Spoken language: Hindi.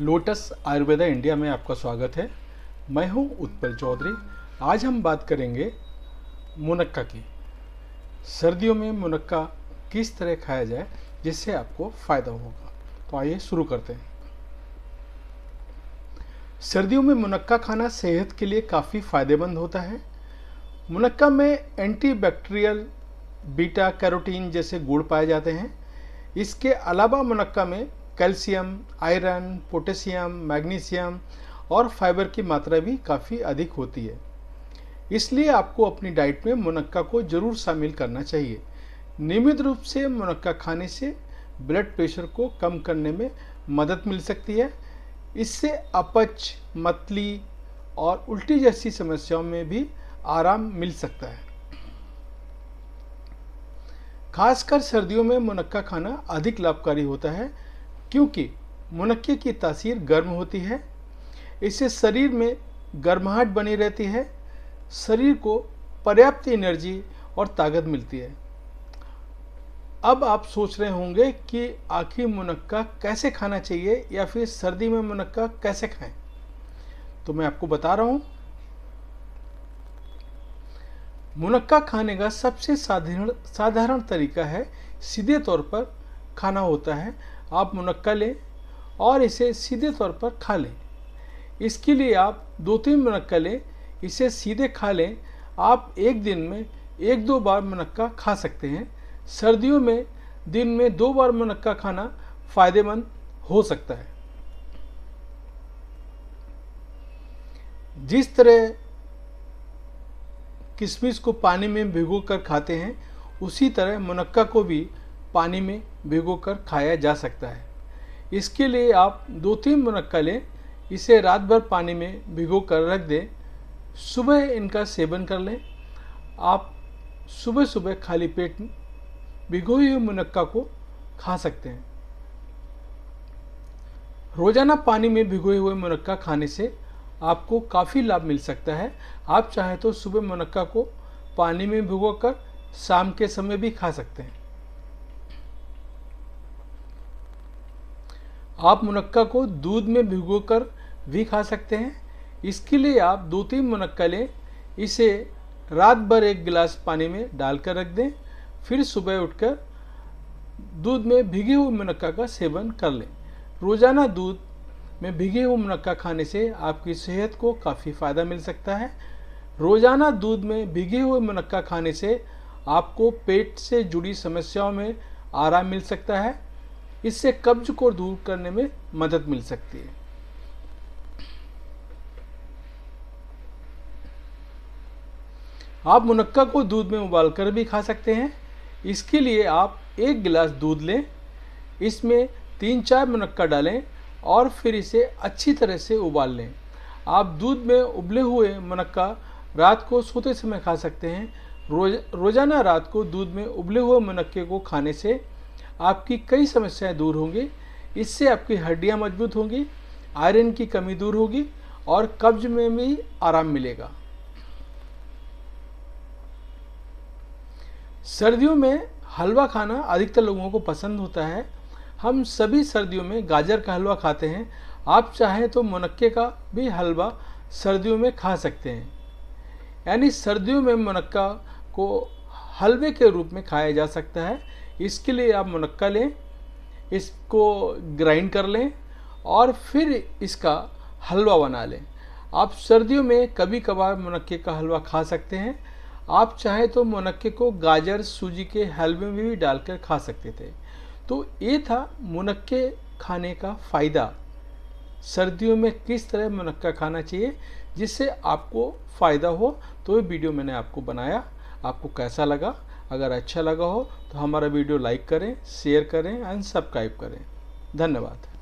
लोटस आयुर्वेदा इंडिया में आपका स्वागत है मैं हूं उत्पल चौधरी आज हम बात करेंगे मुनक्का की सर्दियों में मुनक्का किस तरह खाया जाए जिससे आपको फ़ायदा होगा तो आइए शुरू करते हैं सर्दियों में मुनक्का खाना सेहत के लिए काफ़ी फ़ायदेमंद होता है मुनक्का में एंटीबैक्टीरियल बीटा कैरोटीन जैसे गुड़ पाए जाते हैं इसके अलावा मुनक्का में कैल्शियम आयरन पोटेशियम मैग्नीशियम और फाइबर की मात्रा भी काफ़ी अधिक होती है इसलिए आपको अपनी डाइट में मुनक्का को ज़रूर शामिल करना चाहिए नियमित रूप से मुनक्का खाने से ब्लड प्रेशर को कम करने में मदद मिल सकती है इससे अपच मतली और उल्टी जैसी समस्याओं में भी आराम मिल सकता है खासकर सर्दियों में मुनक्का खाना अधिक लाभकारी होता है क्योंकि मुनक्के की तासीर गर्म होती है इससे शरीर में गर्माहट बनी रहती है शरीर को पर्याप्त एनर्जी और ताकत मिलती है अब आप सोच रहे होंगे कि आखिर मुनक्का कैसे खाना चाहिए या फिर सर्दी में मुनक्का कैसे खाएं तो मैं आपको बता रहा हूं मुनक्का खाने का सबसे साधारण साधारण तरीका है सीधे तौर पर खाना होता है आप मुनक्का लें और इसे सीधे तौर पर खा लें इसके लिए आप दो तीन मुनक्का लें इसे सीधे खा लें आप एक दिन में एक दो बार मुनक्का खा सकते हैं सर्दियों में दिन में दो बार मुनक्का खाना फ़ायदेमंद हो सकता है जिस तरह किशमिश को पानी में भिगो कर खाते हैं उसी तरह मुनक्का को भी पानी में भिगोकर खाया जा सकता है इसके लिए आप दो तीन मुनक्का लें इसे रात भर पानी में भिगो कर रख दें सुबह इनका सेवन कर लें आप सुबह सुबह खाली पेट भिगोई हुई मुनक्का को खा सकते हैं रोज़ाना पानी में भिगोए हुए मुनक्का खाने से आपको काफ़ी लाभ मिल सकता है आप चाहें तो सुबह मुनक्का को पानी में भिगो कर शाम के समय भी खा सकते हैं आप मुनक्का को दूध में भिगो कर भी खा सकते हैं इसके लिए आप दो तीन मुनक्का लें इसे रात भर एक गिलास पानी में डालकर रख दें फिर सुबह उठकर दूध में भिगे हुए मुनक्का का सेवन कर लें रोज़ाना दूध में भिगे हुए मुनक्का खाने से आपकी सेहत को काफ़ी फ़ायदा मिल सकता है रोज़ाना दूध में भिगे हुए मुनक्का खाने से आपको पेट से जुड़ी समस्याओं में आराम मिल सकता है इससे कब्ज को दूर करने में मदद मिल सकती है आप मुनक्का को दूध में उबालकर भी खा सकते हैं इसके लिए आप एक गिलास दूध लें इसमें तीन चार मुनक्का डालें और फिर इसे अच्छी तरह से उबाल लें आप दूध में उबले हुए मुनक्का रात को सोते समय खा सकते हैं रोज रोज़ाना रात को दूध में उबले हुए मुनक्के को खाने से आपकी कई समस्याएं दूर होंगी इससे आपकी हड्डियां मजबूत होंगी आयरन की कमी दूर होगी और कब्ज में भी आराम मिलेगा सर्दियों में हलवा खाना अधिकतर लोगों को पसंद होता है हम सभी सर्दियों में गाजर का हलवा खाते हैं आप चाहें तो मुनक्के का भी हलवा सर्दियों में खा सकते हैं यानी सर्दियों में मुनक्का को हलवे के रूप में खाया जा सकता है इसके लिए आप मुनक्का लें इसको ग्राइंड कर लें और फिर इसका हलवा बना लें आप सर्दियों में कभी कभार मुनक्के का हलवा खा सकते हैं आप चाहें तो मुनक्के को गाजर सूजी के हलवे में भी डालकर खा सकते थे तो ये था मुनक्के खाने का फ़ायदा सर्दियों में किस तरह मुनक्का खाना चाहिए जिससे आपको फ़ायदा हो तो ये वीडियो मैंने आपको बनाया आपको कैसा लगा अगर अच्छा लगा हो तो हमारा वीडियो लाइक करें शेयर करें एंड सब्सक्राइब करें धन्यवाद